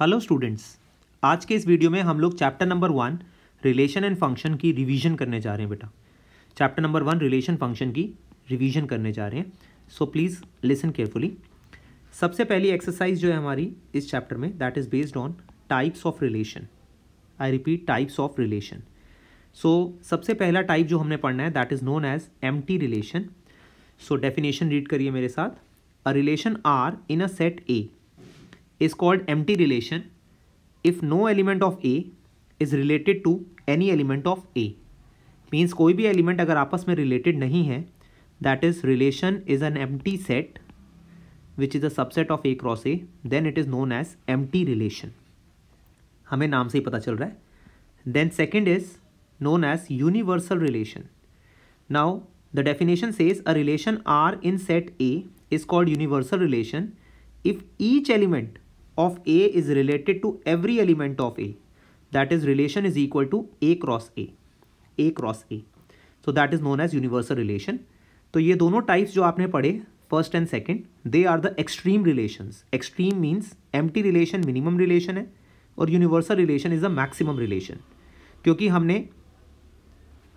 Hello students आज के इस वीडियो में हम लोग chapter number one relation and function की रिवीजन करने जा रहे हैं बेटा chapter number one relation function की रिवीजन करने जा रहे हैं सो प्लीज़ लिसन केयरफुली सबसे पहली एक्सरसाइज जो है हमारी इस चैप्टर में that is based on types of relation I repeat types of relation so सबसे पहला टाइप जो हमने पढ़ना है दैट इज़ नोन एज एम रिलेशन सो डेफिनेशन रीड करिए मेरे साथ a relation R in a set A is called empty relation if no element of A is related to any element of A. Means कोई भी element अगर आपस में related नहीं है that is relation is an empty set which is a subset of A cross A then it is known as empty relation हमें नाम से ही पता चल रहा है then second is known as universal relation now the definition says a relation R in set A is called universal relation if each element of A is related to every element of A that is relation is equal to A cross A A cross A so that is known as universal relation तो ये दोनों types जो आपने पढ़े first and second they are the extreme relation extreme means empty relation minimum relation है और universal relation is the maximum relation क्योंकि हमने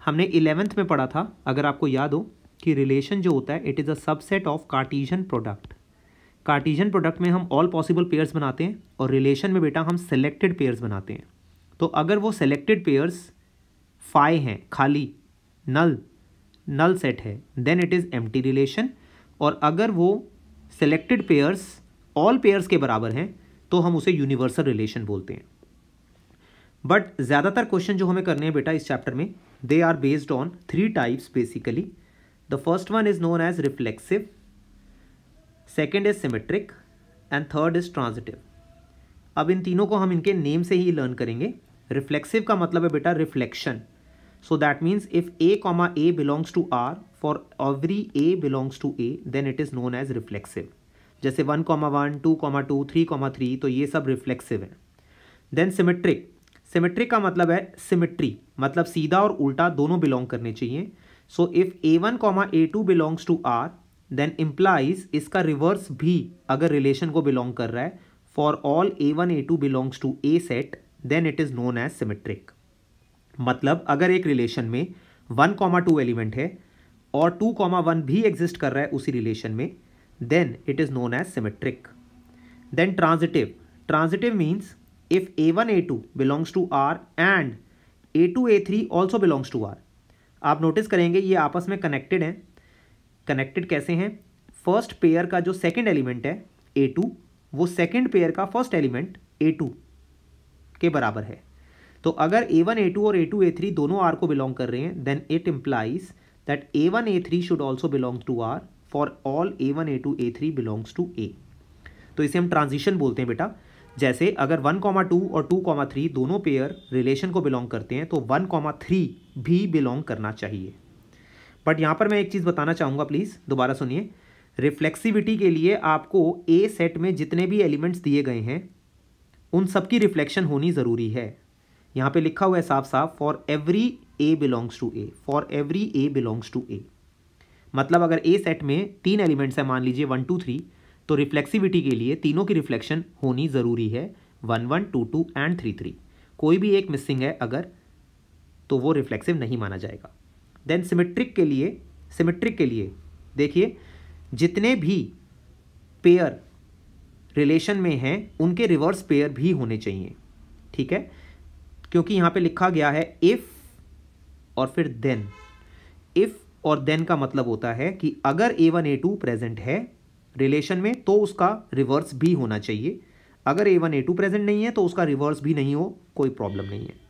हमने इलेवेंथ में पढ़ा था अगर आपको याद हो कि रिलेशन जो होता है it is a subset of cartesian product cartesian product में हम ऑल पॉसिबल पेयर्स बनाते हैं और रिलेशन में बेटा हम सेलेक्टेड पेयर्स बनाते हैं तो अगर वो सेलेक्टेड पेयर्स फाई हैं खाली नल नल सेट है then it is empty relation और अगर वो सेलेक्टेड पेयर्स ऑल पेयर्स के बराबर हैं तो हम उसे यूनिवर्सल रिलेशन बोलते हैं बट ज़्यादातर क्वेश्चन जो हमें करने हैं बेटा इस चैप्टर में they are based on three types basically the first one is known as reflexive second is symmetric and third is transitive अब इन तीनों को हम इनके नेम से ही लर्न करेंगे रिफ्लेक्सिव का मतलब है बेटा reflection so that means if A comma A belongs to R for every A belongs to A then it is known as reflexive जैसे one comma one two comma two three comma three तो ये सब reflexive है then symmetric symmetric का मतलब है symmetry मतलब सीधा और उल्टा दोनों बिलोंग करने चाहिए so if A one comma A two belongs to R then implies इसका रिवर्स भी अगर रिलेशन को बिलोंग कर रहा है for all A one A two belongs to A set then it is known as symmetric मतलब अगर एक रिलेशन में वन कॉमा टू एलिमेंट है और टू कॉमा वन भी एग्जिस्ट कर रहा है उसी रिलेशन में then it is known as symmetric then transitive transitive means if A one A two belongs to R and a two a three also belongs to R आप notice करेंगे ये आपस में कनेक्टेड हैं कनेक्टेड कैसे हैं first pair का जो सेकेंड एलिमेंट है ए टू वो सेकेंड पेयर का फर्स्ट एलिमेंट ए टू के बराबर है तो अगर ए वन ए टू और ए टू ए थ्री दोनों आर को बिलोंग कर रहे हैं then it implies that a one a three should also belong to R for all A one A two a three belongs to A तो इसे हम transition बोलते हैं बेटा जैसे अगर वन कॉमा टू और टू कॉमा थ्री दोनों पेयर रिलेशन को बिलोंग करते हैं तो वन कॉमा थ्री भी बिलोंग करना चाहिए बट यहाँ पर मैं एक चीज़ बताना चाहूँगा प्लीज़ दोबारा सुनिए रिफ्लेक्सिविटी के लिए आपको ए सेट में जितने भी एलिमेंट्स दिए गए हैं उन सब की रिफ्लेक्शन होनी ज़रूरी है यहाँ पे लिखा हुआ है साफ साफ for every A belongs to A for every A belongs to A मतलब अगर ए सेट में तीन एलिमेंट्स हैं मान लीजिए वन टू थ्री तो रिफ्लेक्सिविटी के लिए तीनों की रिफ्लेक्शन होनी ज़रूरी है one one two two and three three कोई भी एक मिसिंग है अगर तो वो रिफ्लेक्सिव नहीं माना जाएगा देन सिमेट्रिक के लिए सिमेट्रिक के लिए देखिए जितने भी पेयर रिलेशन में हैं उनके रिवर्स पेयर भी होने चाहिए ठीक है क्योंकि यहाँ पे लिखा गया है इफ़ और फिर देन इफ़ और देन का मतलब होता है कि अगर a one A two present है रिलेशन में तो उसका रिवर्स भी होना चाहिए अगर a one A two present नहीं है तो उसका रिवर्स भी नहीं हो कोई प्रॉब्लम नहीं है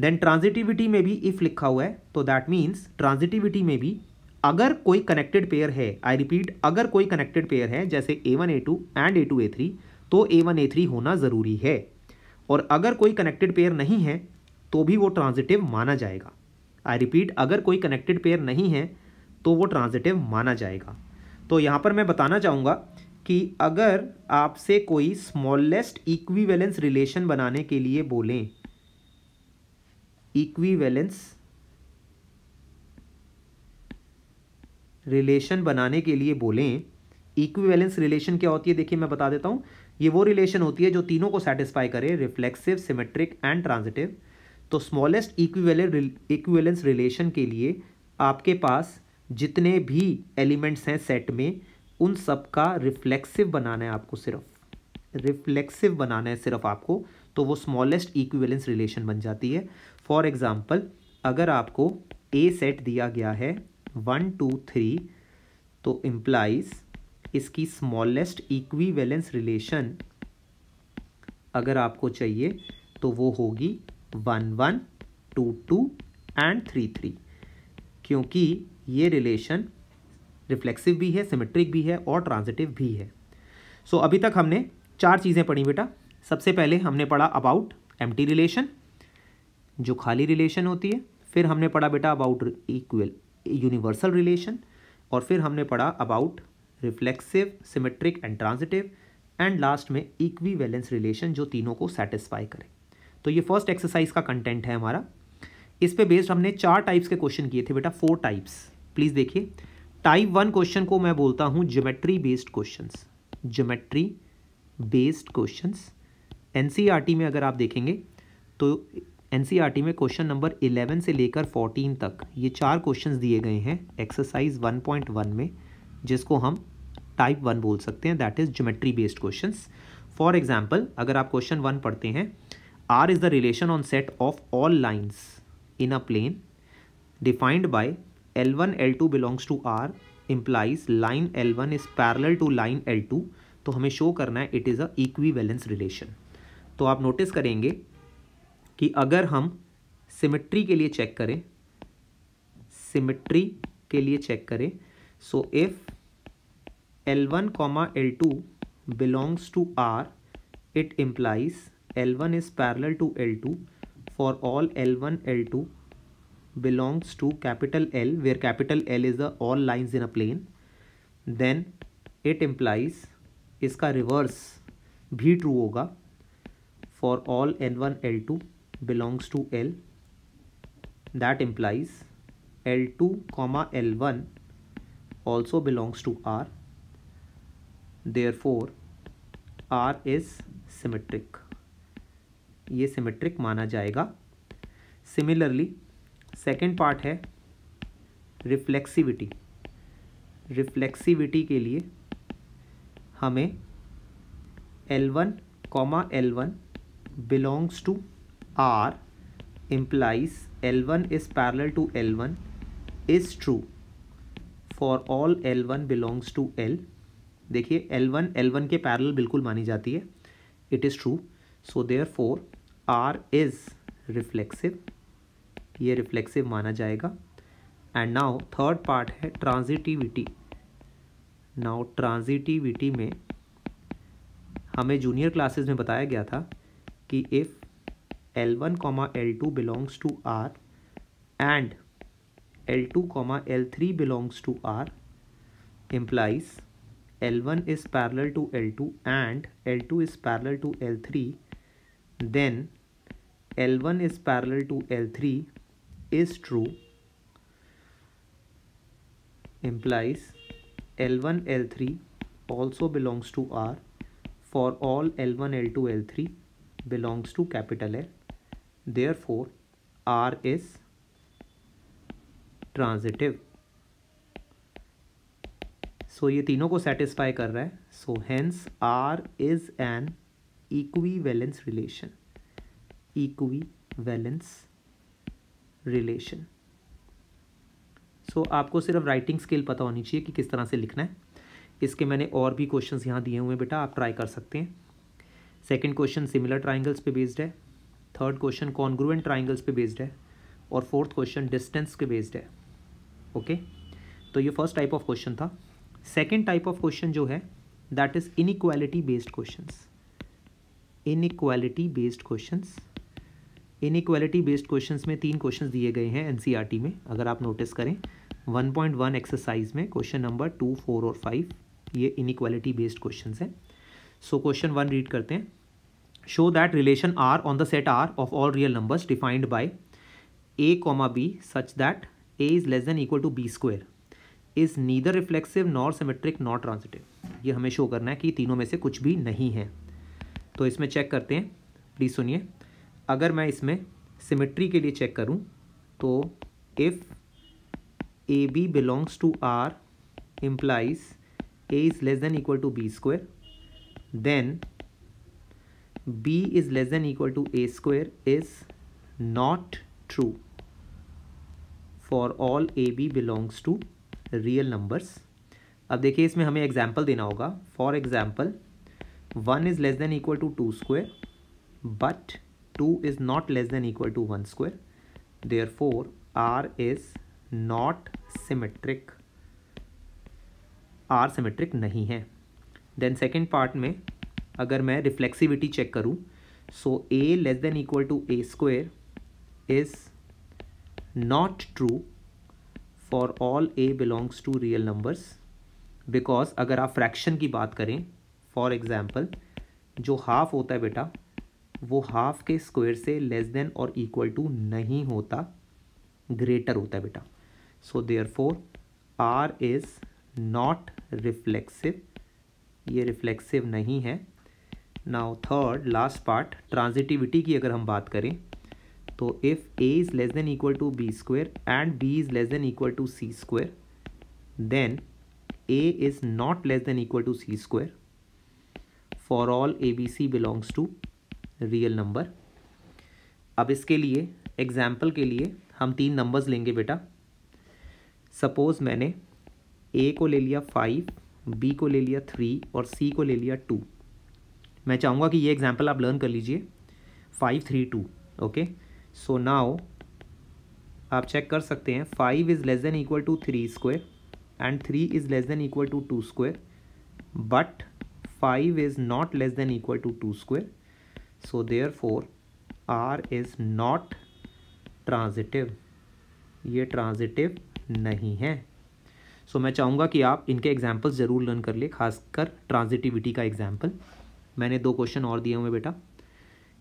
देन ट्रांजिटिविटी में भी इफ लिखा हुआ है तो दैट मीन्स ट्रांजिटिविटी में भी अगर कोई कनेक्टेड पेयर है आई रिपीट अगर कोई कनेक्टेड पेयर है जैसे a one A two and a two a three तो ए वन ए थ्री होना ज़रूरी है और अगर कोई कनेक्टेड पेयर नहीं है तो भी वो ट्रांजिटिव माना जाएगा आई रिपीट अगर कोई कनेक्टेड पेयर नहीं है तो वो ट्रांजिटिव माना जाएगा तो यहाँ पर मैं बताना चाहूँगा कि अगर आपसे कोई स्मॉलेस्ट इक्विवेलेंस रिलेशन बनाने के लिए बोलें इक्विवेलेंस रिलेशन बनाने के लिए बोलें इक्विवेलेंस रिलेशन क्या होती है देखिए मैं बता देता हूँ ये वो रिलेशन होती है जो तीनों को सेटिस्फाई करे रिफ्लेक्सिव सिमेट्रिक एंड ट्रांजिटिव तो स्मॉलेस्ट इक्विवेलेंट इक्विवेलेंस रिलेशन के लिए आपके पास जितने भी एलिमेंट्स हैं सेट में उन सब का रिफ्लेक्सिव बनाना है आपको सिर्फ रिफ्लेक्सिव बनाना है सिर्फ आपको तो वो स्मॉलेस्ट इक्विवेलेंस रिलेशन बन जाती है फॉर एग्ज़ाम्पल अगर आपको ए सेट दिया गया है वन टू थ्री तो इम्प्लाइज इसकी स्मॉलेस्ट इक्वी बैलेंस रिलेशन अगर आपको चाहिए तो वो होगी one one two two and three three क्योंकि ये रिलेशन रिफ्लेक्सिव भी है सिमेट्रिक भी है और ट्रांजिटिव भी है सो so, अभी तक हमने चार चीज़ें पढ़ी बेटा सबसे पहले हमने पढ़ा अबाउट एम्प्टी रिलेशन जो खाली रिलेशन होती है फिर हमने पढ़ा बेटा अबाउट इक्वल यूनिवर्सल रिलेशन और फिर हमने पढ़ा about reflexive symmetric and transitive and last में इक्वी बैलेंस रिलेशन जो तीनों को सेटिस्फाई करे तो ये फर्स्ट एक्सरसाइज का कंटेंट है हमारा इस पे बेस्ड हमने चार टाइप्स के क्वेश्चन किए थे बेटा फोर टाइप्स प्लीज़ देखिए टाइप वन क्वेश्चन को मैं बोलता हूँ geometry based question geometry based question एन में अगर आप देखेंगे तो एनसीईआरटी में क्वेश्चन नंबर 11 से लेकर 14 तक ये चार क्वेश्चंस दिए गए हैं एक्सरसाइज 1.1 में जिसको हम टाइप वन बोल सकते हैं that is geometry based question for example अगर आप क्वेश्चन वन पढ़ते हैं R is the relation on set of all lines in a plane defined by L one L two belongs to R implies line L one is parallel to line L two तो हमें show करना है it is a equivalence relation तो आप notice करेंगे कि अगर हम सिमेट्री के लिए चेक करें सिमेट्री के लिए चेक करें so if L one comma L two belongs to R it implies L one is parallel to L two for all L one L two belongs to capital L where capital L is the all lines in a plane then it implies इसका reverse भी true होगा for all for one L two belongs to L that implies L2 comma L1 also belongs to R therefore R is symmetric ये symmetric माना जाएगा similarly second part है reflexivity reflexivity के लिए हमें L1 comma L1 belongs to R implies L1 is parallel to L1 is true for all L1 belongs to L देखिए L1 L1 के parallel बिल्कुल मानी जाती है it is true so therefore R is reflexive ये reflexive माना जाएगा and now third part है ट्रांजिटिविटी नाउ ट्रांजिटिविटी में हमें जूनियर क्लासेस में बताया गया था कि if L1 comma L2 belongs to R and L2 comma L3 belongs to R implies L1 is parallel to L2 and L2 is parallel to L3 then L1 is parallel to L3 is true implies L1 L3 also belongs to R for all L1 L2 L3 belongs to capital L therefore r is transitive so ये तीनों को satisfy कर रहा है so hence R is an equivalence relation equivalence relation so आपको सिर्फ writing skill पता होनी चाहिए कि किस तरह से लिखना है इसके मैंने और भी क्वेश्चंस यहाँ दिए हुए हैं बेटा आप ट्राई कर सकते हैं सेकंड क्वेश्चन सिमिलर ट्राइंगल्स पे बेस्ड है थर्ड क्वेश्चन कॉन्ग्रुएंट ट्राइंगल्स पे बेस्ड है और फोर्थ क्वेश्चन डिस्टेंस के बेस्ड है ओके तो ये फर्स्ट टाइप ऑफ क्वेश्चन था सेकेंड टाइप ऑफ क्वेश्चन जो है that is inequality based question inequality based question inequality based question में तीन क्वेश्चन दिए गए हैं एन e में अगर आप नोटिस करें 1.1 एक्सरसाइज में क्वेश्चन नंबर टू फोर और फाइव ये इनक्वालिटी बेस्ड क्वेश्चन हैं सो क्वेश्चन वन रीड करते हैं show that relation r on the set r of all real numbers defined by a comma b such that a is less than equal to b square is neither reflexive nor symmetric nor transitive ये हमें show करना है कि तीनों में से कुछ भी नहीं है तो इसमें चेक करते हैं प्लीज़ सुनिए अगर मैं इसमें सिमेट्री के लिए चेक करूं तो if A B belongs to R implies a is less than equal to b square then b is less than equal to a square is not true for all a b belongs to real numbers अब देखिए इसमें हमें example देना होगा for example one is less than equal to two square but two is not less than equal to one square therefore R is not symmetric R symmetric नहीं है then second part में अगर मैं reflexivity check करूँ so a less than equal to a square is not true for all a belongs to real numbers because अगर आप fraction की बात करें फॉर एग्ज़ाम्पल जो हाफ होता है बेटा वो हाफ के स्क्वेयर से लेस देन और इक्वल टू नहीं होता ग्रेटर होता है बेटा so therefore R is not reflexive ये रिफ्लेक्सिव नहीं है now third last part transitivity की अगर हम बात करें तो if a is less than equal to b square and b is less than equal to c square then a is not less than equal to c square for all A B C belongs to real number अब इसके लिए example के लिए हम तीन numbers लेंगे बेटा suppose मैंने ए को ले लिया फाइव बी को ले लिया थ्री और सी को ले लिया टू मैं चाहूँगा कि ये एग्जाम्पल आप लर्न कर लीजिए five three two okay so now आप चेक कर सकते हैं five is less than equal to three square and three is less than equal to two square but five is not less than equal to two square so therefore R is not transitive ये transitive नहीं है सो so, मैं चाहूँगा कि आप इनके examples ज़रूर learn कर लें खासकर ट्रांजिटिविटी का एग्जाम्पल मैंने दो क्वेश्चन और दिए हुए बेटा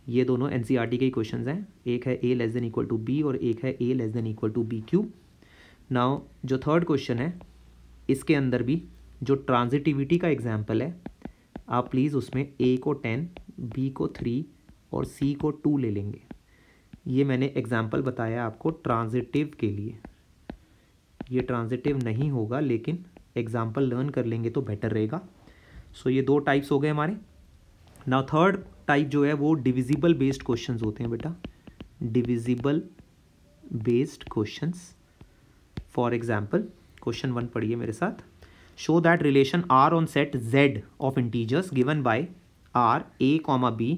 ये दोनों एन सी आर टी के ही क्वेश्चन हैं एक है a less than equal to b और एक है a less than equal to b cube now जो थर्ड क्वेश्चन है इसके अंदर भी जो ट्रांजिटिविटी का एग्जाम्पल है आप प्लीज़ उसमें ए को टेन बी को थ्री और सी को टू ले लेंगे ये मैंने एग्जाम्पल बताया आपको ट्रांजिटिव के लिए ये ट्रांजिटिव नहीं होगा लेकिन एग्जाम्पल लर्न कर लेंगे तो बेटर रहेगा सो so, ये दो टाइप्स हो गए हमारे नाउ थर्ड टाइप जो है वो डिविजिबल बेस्ड क्वेश्चंस होते हैं बेटा divisible based questions for example question one पढ़िए मेरे साथ show that relation R on set Z of integers given by R a comma b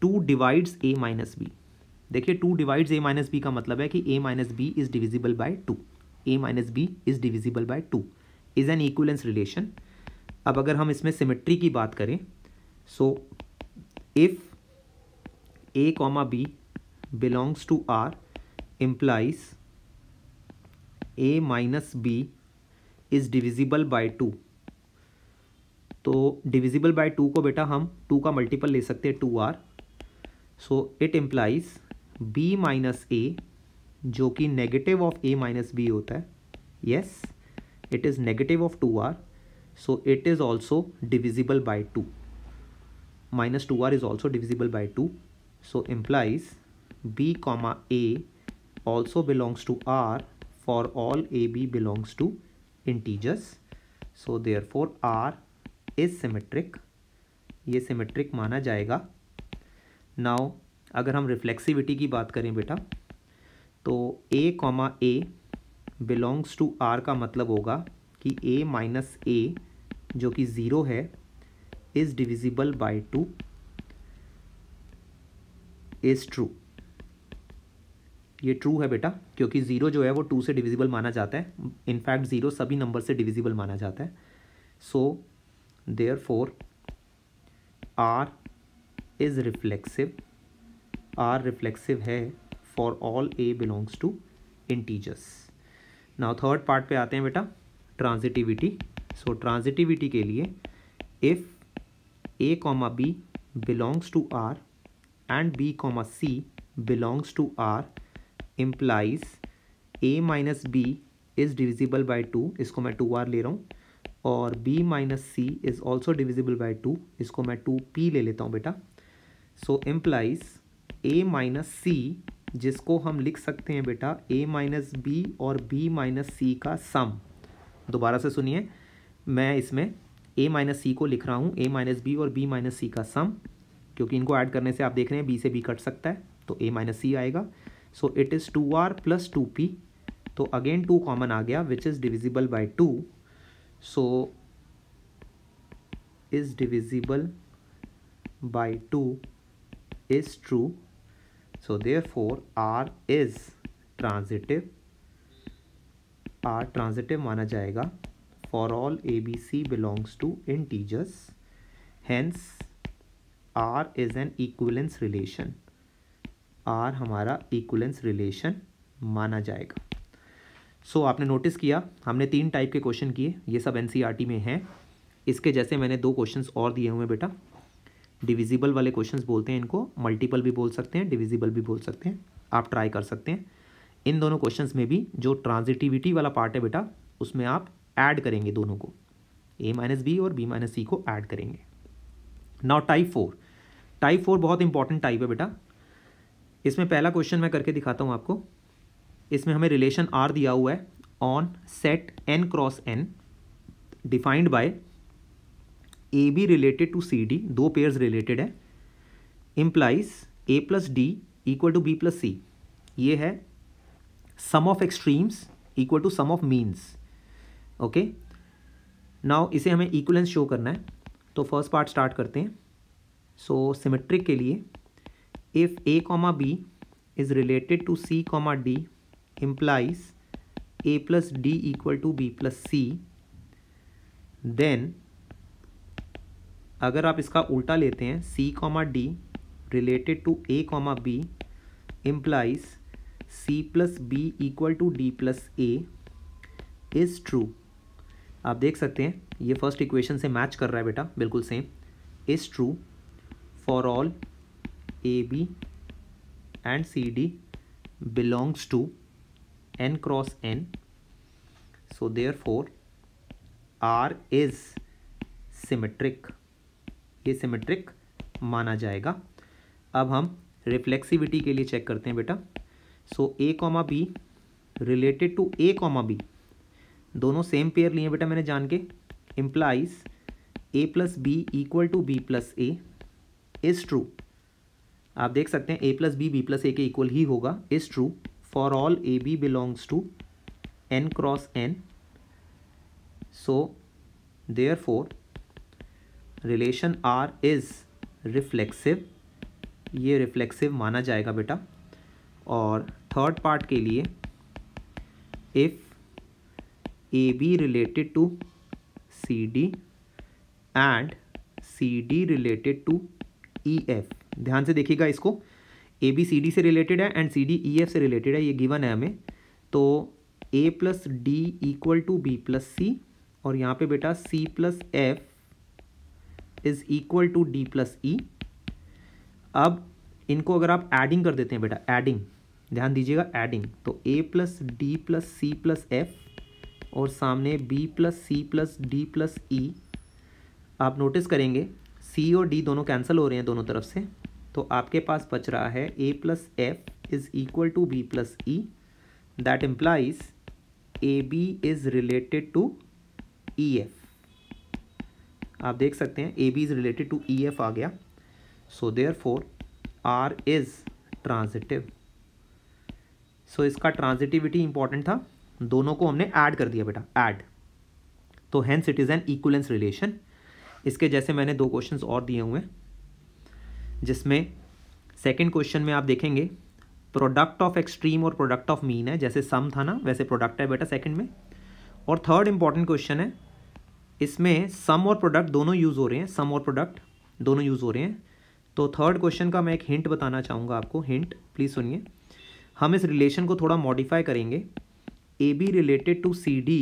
two divides a minus b देखिए two divides a minus b का मतलब है कि a minus b is divisible by two a minus b is divisible by two is an equivalence relation अब अगर हम इसमें symmetry की बात करें so if A comma B belongs to R implies a minus b is divisible by two तो divisible by two को बेटा हम टू का मल्टीपल ले सकते हैं two R so it implies b minus a जो कि negative of a minus b होता है yes it is negative of two R so it is also divisible by two minus 2r is also divisible by 2 so implies b comma a also belongs to r for all ab belongs to integers so therefore r is symmetric ये symmetric माना जाएगा now अगर हम reflexivity की बात करें बेटा तो a comma A belongs to r का मतलब होगा कि a माइनस ए जो कि ज़ीरो है is divisible by 2 is true ये ट्रू है बेटा क्योंकि ज़ीरो जो है वो टू से डिविजिबल माना जाता है इनफैक्ट ज़ीरो सभी नंबर से डिविजिबल माना जाता है so therefore R is reflexive R reflexive है for all a belongs to integers now third part पे आते हैं बेटा ट्रांजिटिविटी सो ट्रांजिटिविटी के लिए if A comma B belongs to R and B comma C belongs to R implies a minus b is divisible by two इसको मैं two R ले रहा हूँ और B minus c is also divisible by two इसको मैं to P ले लेता हूँ बेटा सो एम्प्लाइज ए माइनस सी जिसको हम लिख सकते हैं बेटा ए माइनस बी और बी माइनस सी का सम दोबारा से सुनिए मैं इसमें ए माइनस सी को लिख रहा हूँ ए माइनस बी और बी माइनस सी का सम क्योंकि इनको ऐड करने से आप देख रहे हैं बी से बी कट सकता है तो ए माइनस सी आएगा so it is two R plus two P तो अगेन टू कॉमन आ गया which is divisible by two so is divisible by two is true so so for R is transitive R transitive माना जाएगा for all c belongs to integers. Hence, R is an equivalence relation. R हमारा equivalence relation माना जाएगा सो so, आपने notice किया हमने तीन type के क्वेश्चन किए ये सब एन e में हैं इसके जैसे मैंने दो क्वेश्चंस और दिए हुए बेटा डिविजिबल वाले क्वेश्चंस बोलते हैं इनको मल्टीपल भी बोल सकते हैं डिविजिबल भी बोल सकते हैं आप ट्राई कर सकते हैं इन दोनों क्वेश्चंस में भी जो ट्रांजिटिविटी वाला पार्ट है बेटा उसमें आप ऐड करेंगे दोनों को ए माइनस बी और बी माइनस सी को ऐड करेंगे now type four type four बहुत इंपॉर्टेंट टाइप है बेटा इसमें पहला क्वेश्चन मैं करके दिखाता हूँ आपको इसमें हमें रिलेशन आर दिया हुआ है on set N cross N defined by a B related to C d दो पेयर्स रिलेटेड है implies A plus D equal to B plus c ये है sum of extremes equal to sum of means okay now इसे हमें equivalence show करना है तो first part start करते हैं सो so, सिमेट्रिक के लिए if A comma B is related to C comma D implies A plus D equal to B plus C then अगर आप इसका उल्टा लेते हैं C comma D related to A comma B implies C plus B equal to D plus A is true आप देख सकते हैं ये फर्स्ट इक्वेशन से मैच कर रहा है बेटा बिल्कुल same is true for all A B and C D belongs to N cross N so therefore R is symmetric ये सिमेट्रिक माना जाएगा अब हम रिफ्लेक्सिविटी के लिए चेक करते हैं बेटा so A comma B related to A comma B दोनों सेम पेयर लिए बेटा मैंने जान के implies A plus B equal to B plus A is true आप देख सकते हैं A plus B B plus A के इक्वल ही होगा is true for all A B belongs to N cross N so therefore relation R is reflexive ये reflexive माना जाएगा बेटा और थर्ड पार्ट के लिए if A B related to C D and C D related to E F ध्यान से देखिएगा इसको ए बी सी डी से रिलेटेड है and C D E F से रिलेटेड है ये गिवन है हमें तो A plus D equal to B plus C और यहाँ पे बेटा C plus F is equal to D plus E अब इनको अगर आप एडिंग कर देते हैं बेटा एडिंग ध्यान दीजिएगा एडिंग तो A plus D plus C plus F और सामने B plus C plus D plus E आप नोटिस करेंगे सी और डी दोनों कैंसिल हो रहे हैं दोनों तरफ से तो आपके पास बच रहा है A plus F is equal to B plus E that implies A B is related to E F आप देख सकते हैं A B is related to E F आ गया so therefore R is transitive so इसका transitivity important था दोनों को हमने ऐड कर दिया बेटा ऐड तो hence it is an equivalence relation इसके जैसे मैंने दो क्वेश्चंस और दिए हुए हैं जिसमें सेकंड क्वेश्चन में आप देखेंगे प्रोडक्ट ऑफ एक्सट्रीम और प्रोडक्ट ऑफ मीन है जैसे सम था ना वैसे प्रोडक्ट है बेटा सेकंड में और थर्ड इंपॉर्टेंट क्वेश्चन है इसमें सम और प्रोडक्ट दोनों यूज़ हो रहे हैं सम और प्रोडक्ट दोनों यूज़ हो रहे हैं तो थर्ड क्वेश्चन का मैं एक हिंट बताना चाहूँगा आपको हिंट प्लीज़ सुनिए हम इस रिलेशन को थोड़ा मॉडिफाई करेंगे A B related to C D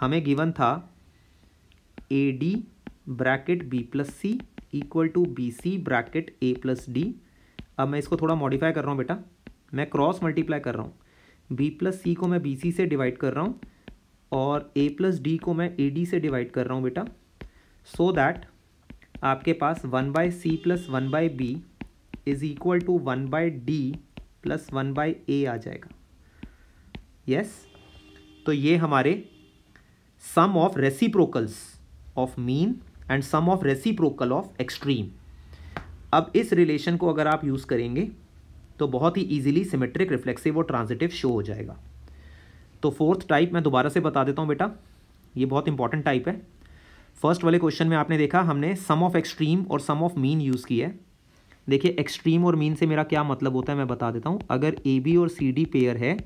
हमें गिवन था A D bracket B plus C equal to B C bracket A plus D अब मैं इसको थोड़ा मॉडिफाई कर रहा हूँ बेटा मैं क्रॉस मल्टीप्लाई कर रहा हूँ बी प्लस सी को मैं बी सी से डिवाइड कर रहा हूँ और ए प्लस डी को मैं ए डी से डिवाइड कर रहा हूँ बेटा सो so दैट आपके पास one by C plus one by B is equal to one by D plus one by A आ जाएगा यस yes? तो ये हमारे sum of reciprocals of mean and sum of reciprocal of extreme अब इस relation को अगर आप यूज़ करेंगे तो बहुत ही इजीली सिमेट्रिक रिफ्लेक्सिव और ट्रांजिटिव शो हो जाएगा तो फोर्थ टाइप मैं दोबारा से बता देता हूँ बेटा ये बहुत इंपॉर्टेंट टाइप है फर्स्ट वाले क्वेश्चन में आपने देखा हमने सम ऑफ एक्सट्रीम और सम ऑफ मीन यूज़ किया है देखिए एक्सट्रीम और मीन से मेरा क्या मतलब होता है मैं बता देता हूँ अगर ए बी और सी डी पेयर है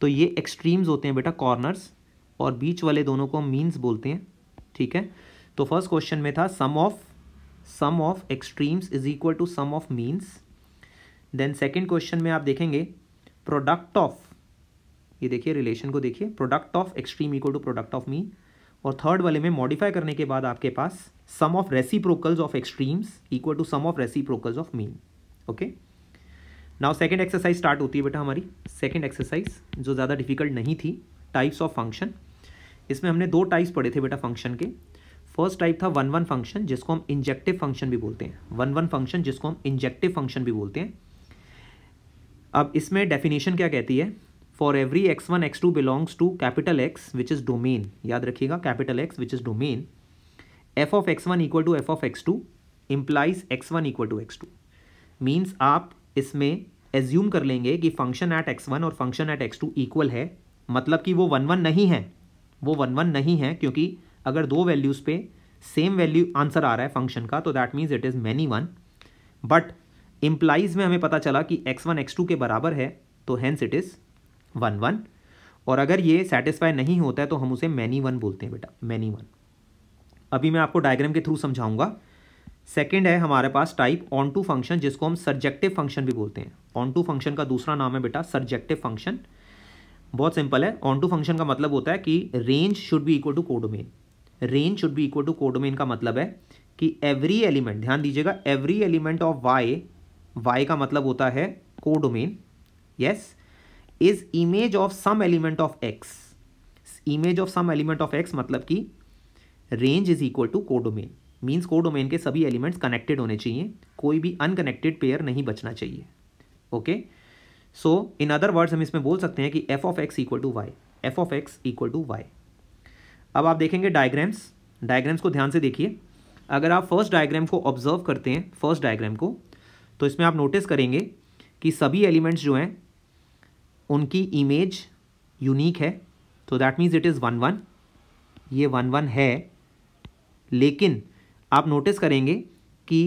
तो ये एक्सट्रीम्स होते हैं बेटा कॉर्नर्स और बीच वाले दोनों को हम मीन्स बोलते हैं ठीक है तो फर्स्ट क्वेश्चन में था sum of sum of extremes is equal to sum of means then second question में आप देखेंगे प्रोडक्ट ऑफ ये देखिए रिलेशन को देखिए product of extreme equal to product of mean और थर्ड वाले में मॉडिफाई करने के बाद आपके पास sum of reciprocals of extremes equal to sum of reciprocals of mean okay now second exercise start होती है बेटा हमारी सेकेंड एक्सरसाइज जो ज़्यादा डिफिकल्ट नहीं थी टाइप्स ऑफ फंक्शन इसमें हमने दो टाइप्स पढ़े थे बेटा फंक्शन के फर्स्ट टाइप था वन वन फंक्शन जिसको हम इंजेक्टिव फंक्शन भी बोलते हैं वन वन फंक्शन जिसको हम इंजेक्टिव फंक्शन भी बोलते हैं अब इसमें डेफिनेशन क्या कहती है for every X one x two belongs to capital X which is domain याद रखिएगा capital X which is domain F of x one equal to F of x two implies x one equal to x two means आप इसमें assume कर लेंगे कि function at X one और function at X two equal है मतलब कि वो वन वन नहीं है वो वन वन नहीं है क्योंकि अगर दो वैल्यूज़ पे सेम वैल्यू आंसर आ रहा है फंक्शन का तो that means it is many one but implies में हमें पता चला कि एक्स वन एक्स टू के बराबर है तो hence it is one one और अगर ये सेटिस्फाई नहीं होता है तो हम उसे मैनी वन बोलते हैं बेटा मैनी वन अभी मैं आपको डायग्राम के थ्रू समझाऊंगा सेकेंड है हमारे पास टाइप ऑन टू फंक्शन जिसको हम सर्जेक्टिव फंक्शन भी बोलते हैं ऑन टू फंक्शन का दूसरा नाम है बेटा सर्जेक्टिव फंक्शन बहुत सिंपल है ऑन टू फंक्शन का मतलब होता है कि range should be equal to codomain range should be equal to codomain का मतलब है कि एवरी एलिमेंट ध्यान दीजिएगा every element of Y Y का मतलब होता है codomain yes is image of some element of X image of some element of X मतलब कि range is equal to codomain means domain के सभी एलिमेंट्स कनेक्टेड होने चाहिए कोई भी अनकनेक्टेड पेयर नहीं बचना चाहिए okay so in other words हम इसमें बोल सकते हैं कि F of X equal to Y F of X equal to Y अब आप देखेंगे डायग्राम्स डायग्राम्स को ध्यान से देखिए अगर आप फर्स्ट डायग्राम को ऑब्जर्व करते हैं फर्स्ट डायग्राम को तो इसमें आप नोटिस करेंगे कि सभी एलिमेंट्स जो हैं उनकी इमेज यूनिक है तो that means it is one one ये वन वन है लेकिन आप नोटिस करेंगे कि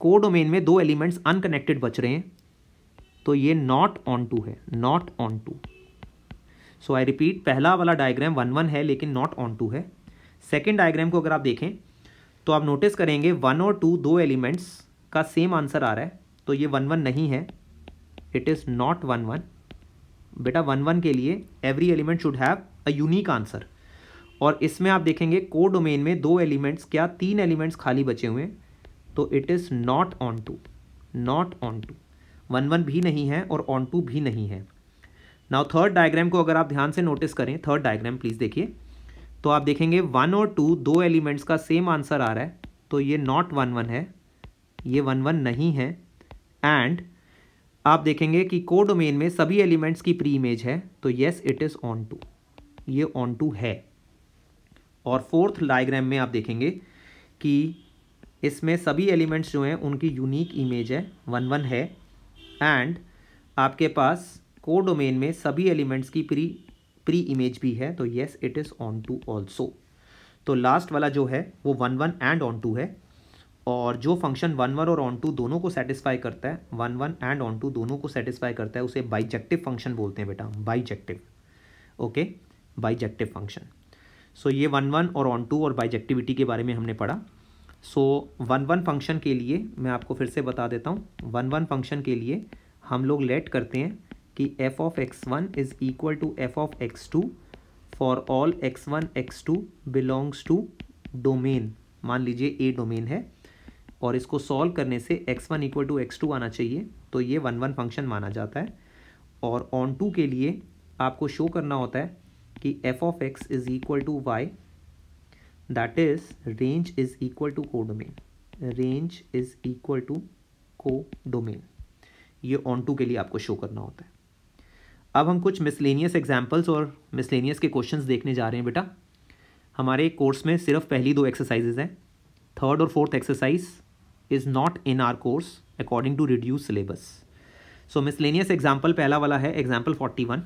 को डोमेन में दो एलिमेंट्स अनकनेक्टेड बच रहे हैं तो ये नॉट ऑन टू है not onto so I repeat पहला वाला डायग्राम वन वन है लेकिन नॉट ऑन टू है सेकेंड डायग्राम को अगर आप देखें तो आप नोटिस करेंगे वन और टू दो एलिमेंट्स का सेम आंसर आ रहा है तो ये वन वन नहीं है it is not one one बेटा वन वन के लिए every element should have a unique answer और इसमें आप देखेंगे को डोमेन में दो एलिमेंट्स क्या तीन एलिमेंट्स खाली बचे हुए हैं तो it is not onto not onto one one भी नहीं है और ऑन टू भी नहीं है नाउ थर्ड डायग्राम को अगर आप ध्यान से नोटिस करें थर्ड डायग्राम प्लीज़ देखिए तो आप देखेंगे वन और टू दो एलिमेंट्स का सेम आंसर आ रहा है तो ये नॉट वन वन है ये वन वन नहीं है एंड आप देखेंगे कि को डोमेन में सभी एलिमेंट्स की प्री इमेज है तो yes it is onto ये ऑन टू है और फोर्थ डायग्राम में आप देखेंगे कि इसमें सभी एलिमेंट्स जो हैं उनकी यूनिक इमेज है वन वन है एंड आपके पास को डोमेन में सभी एलिमेंट्स की प्री प्री इमेज भी है तो yes it is onto also तो लास्ट वाला जो है वो one one and onto है और जो फंक्शन वन वन और ऑन टू दोनों को सेटिस्फाई करता है one one and onto दोनों को सेटिस्फाई करता है उसे बाइजेक्टिव फंक्शन बोलते हैं बेटा bijective okay bijective function so so, ये वन वन और ऑन टू और बाइजेक्टिविटी के बारे में हमने पढ़ा सो वन वन फंक्शन के लिए मैं आपको फिर से बता देता हूँ वन वन फंक्शन के लिए हम लोग लेट करते हैं कि F of x one is equal to F of x two for all x one x two belongs to domain मान लीजिए ए डोमेन है और इसको सॉल्व करने से X one equal to x two आना चाहिए तो ये वन वन फंक्शन माना जाता है और ऑन टू के लिए आपको शो करना होता है कि F of X is equal to Y that is range is equal to codomain range is equal to codomain ये ऑन टू के लिए आपको शो करना होता है अब हम कुछ मिसलेनियस एग्जाम्पल्स और मिसलेनियस के क्वेश्चंस देखने जा रहे हैं बेटा हमारे कोर्स में सिर्फ पहली दो एक्सरसाइजेज हैं थर्ड और fourth exercise is not in our course according to reduce syllabus so miscellaneous example पहला वाला है example forty one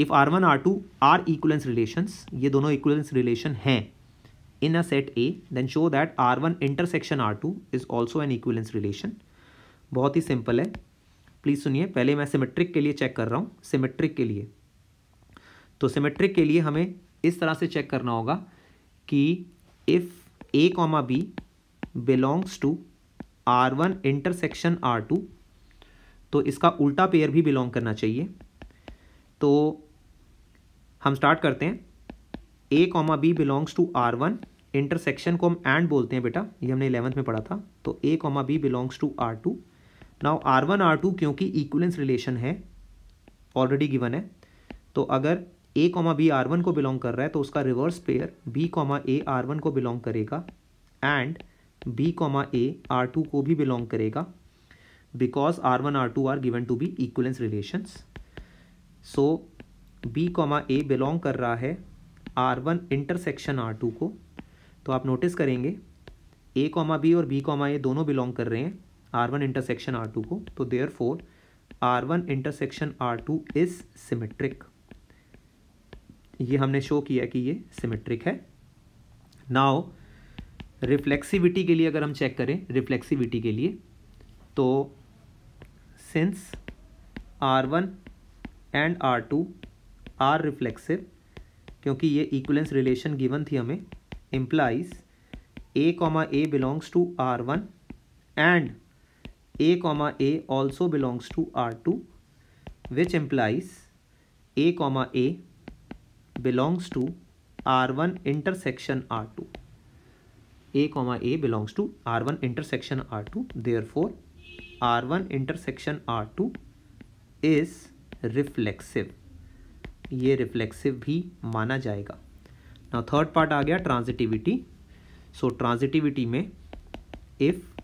if R one R two are equivalence relations ये दोनों इक्वलेंस रिलेशन हैं in a set A then show that R one intersection R two is also an equivalence relation बहुत ही simple है please सुनिए पहले मैं symmetric के लिए चेक कर रहा हूँ सिमेट्रिक के लिए तो सिमेट्रिक के लिए हमें इस तरह से चेक करना होगा कि if A comma B belongs to R one intersection R two तो इसका उल्टा पेयर भी बिलोंग करना चाहिए तो हम स्टार्ट करते हैं A comma B belongs to R one intersection को हम एंड बोलते हैं बेटा ये हमने इलेवंथ में पढ़ा था तो A comma B belongs to R two now R one R two क्योंकि इक्वलेंस रिलेशन है ऑलरेडी गिवन है तो अगर A comma B R one को बिलोंग कर रहा है तो उसका reverse pair B comma A R one को बिलोंग करेगा and B comma A R two को भी बिलोंग करेगा because R one R two are given to be equivalence relations so B comma A belong कर रहा है R one intersection R two को तो आप नोटिस करेंगे ए कॉमा बी और बी कॉमा ए दोनों बिलोंग कर रहे हैं R one intersection R two को तो therefore R one intersection R two is symmetric ये हमने शो किया कि ये सिमेट्रिक है नाउ रिफ्लेक्सिविटी के लिए अगर हम चेक करें रिफ्लेक्सिविटी के लिए तो since R one and R two are reflexive क्योंकि ये इक्वलेंस रिलेशन गिवन थी हमें implies A comma A belongs to R one and A comma A also belongs to R two which implies A comma A belongs to R one intersection R two A comma A belongs to R one intersection R two therefore R one intersection R two is reflexive ये reflexive भी माना जाएगा ना third part आ गया transitivity so transitivity में if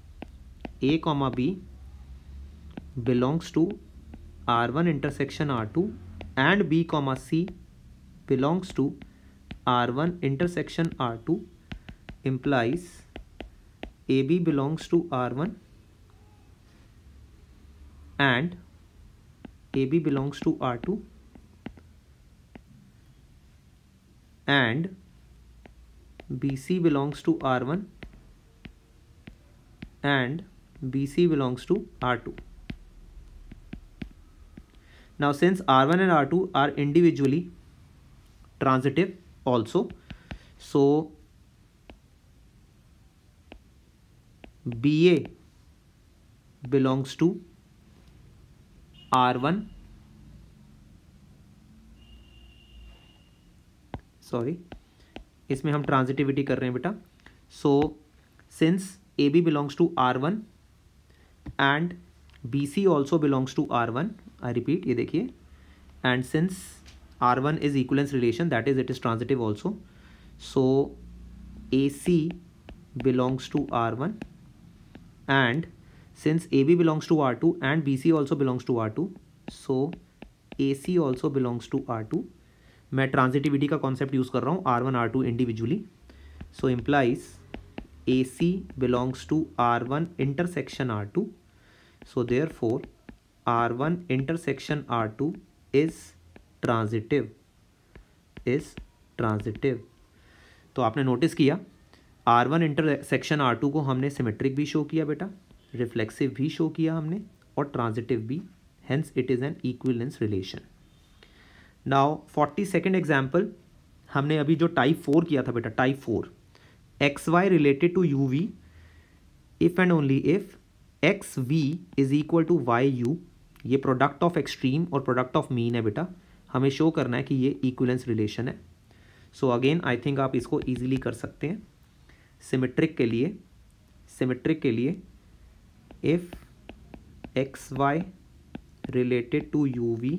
A comma B belongs to R one intersection R two and B comma C belongs to R one intersection R two A B belongs to R one and KB belongs to R2 and BC belongs to R1 and BC belongs to R2. Now since R1 and R2 are individually transitive also, so BA belongs to R one sorry इसमें हम transitivity कर रहे हैं बेटा so since A B belongs to R one and B C also belongs to R one I repeat ये देखिए and since R one is equivalence relation that is it is transitive also so A C belongs to R one and since AB belongs to R2 and BC also belongs to R2 so AC also belongs to R2 मैं transitivity का concept use कर रहा हूँ R1 R2 individually so implies AC belongs to R1 intersection R2 so therefore R1 intersection R2 is transitive is transitive तो आपने notice किया R1 intersection R2 को हमने सिमेट्रिक भी शो किया बेटा रिफ्लेक्सिव भी शो किया हमने और ट्रांजिटिव भी hence it is an equivalence relation now forty second example हमने अभी जो टाइप फोर किया था बेटा type four X Y related to U V if and only if X V is equal to Y U ये product of extreme और product of mean है बेटा हमें शो करना है कि ये इक्वलेंस रिलेशन है सो अगेन आई थिंक आप इसको ईजिली कर सकते हैं सिमेट्रिक के लिए सिमेट्रिक के लिए if xy related to uv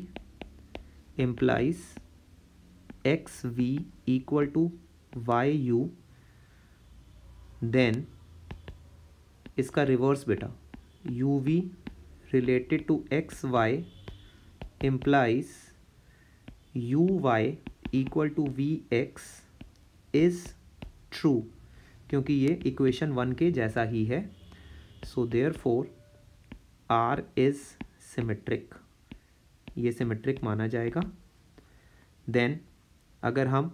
implies xv equal to yu then इसका रिवर्स बेटा U V related to X Y implies U Y equal to V X is true क्योंकि ये इक्वेशन वन के जैसा ही है so therefore R is symmetric ये symmetric माना जाएगा देन अगर हम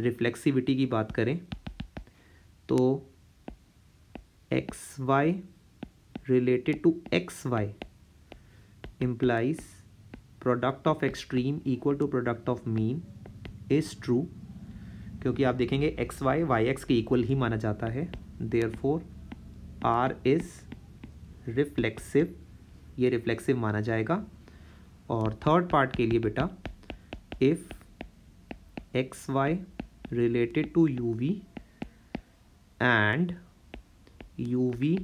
रिफ्लेक्सिविटी की बात करें तो X Y related to X Y implies product of extreme equal to product of mean is true क्योंकि आप देखेंगे एक्स वाई वाई एक्स के इक्वल ही माना जाता है therefore R is reflexive ये रिफ्लेक्सिव माना जाएगा और थर्ड पार्ट के लिए बेटा if X Y related to U V and U V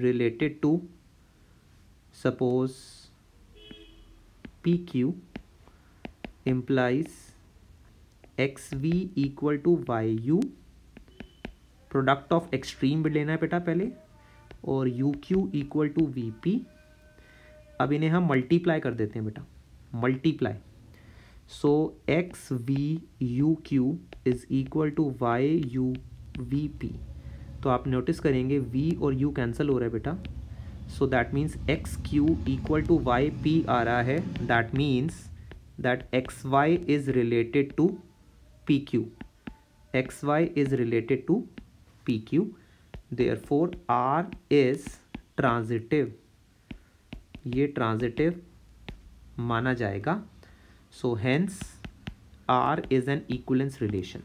related to suppose P Q implies X V equal to Y you product of extreme भी लेना है बेटा पहले और U Q equal to V P अब इन्हें हम multiply कर देते हैं बेटा multiply so X V U Q is equal to Y U V P तो आप नोटिस करेंगे वी और यू कैंसिल हो रहा है बेटा so that means X Q equal to Y P आ रहा है that means that X Y is related to P Q X Y is related to P Q therefore R is transitive ये transitive माना जाएगा so hence R is an equivalence relation